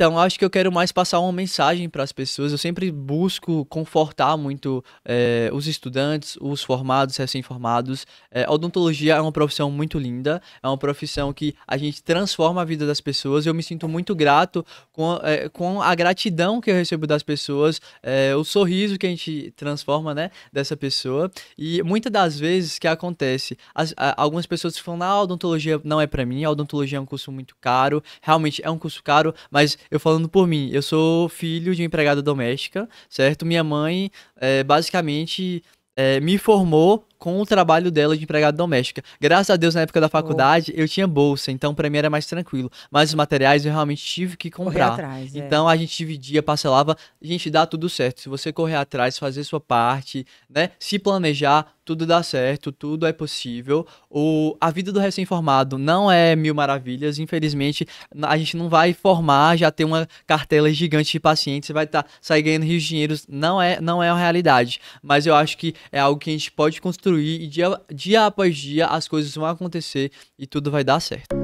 Então, acho que eu quero mais passar uma mensagem para as pessoas. Eu sempre busco confortar muito é, os estudantes, os formados, recém-formados. É, odontologia é uma profissão muito linda, é uma profissão que a gente transforma a vida das pessoas. Eu me sinto muito grato com, é, com a gratidão que eu recebo das pessoas, o sorriso que a gente transforma né, dessa pessoa. E muitas das vezes que acontece, as, a, algumas pessoas falam: ah, odontologia não é para mim, a odontologia é um curso muito caro. Realmente é um curso caro, mas eu falando por mim, eu sou filho de uma empregada doméstica, certo? Minha mãe, é, basicamente, é, me formou com o trabalho dela de empregada doméstica. Graças a Deus, na época da faculdade, oh. eu tinha bolsa, então pra mim era mais tranquilo. Mas os materiais eu realmente tive que comprar. Atrás, é. então a gente dividia, parcelava, a gente dá tudo certo. Se você correr atrás, fazer sua parte, né? Se planejar, tudo dá certo, tudo é possível. O, a vida do recém-formado não é mil maravilhas, infelizmente, a gente não vai formar, já ter uma cartela gigante de pacientes, você vai tá, sair ganhando rios de dinheiro. não é, não é uma realidade. Mas eu acho que é algo que a gente pode construir construir e dia, dia após dia as coisas vão acontecer e tudo vai dar certo.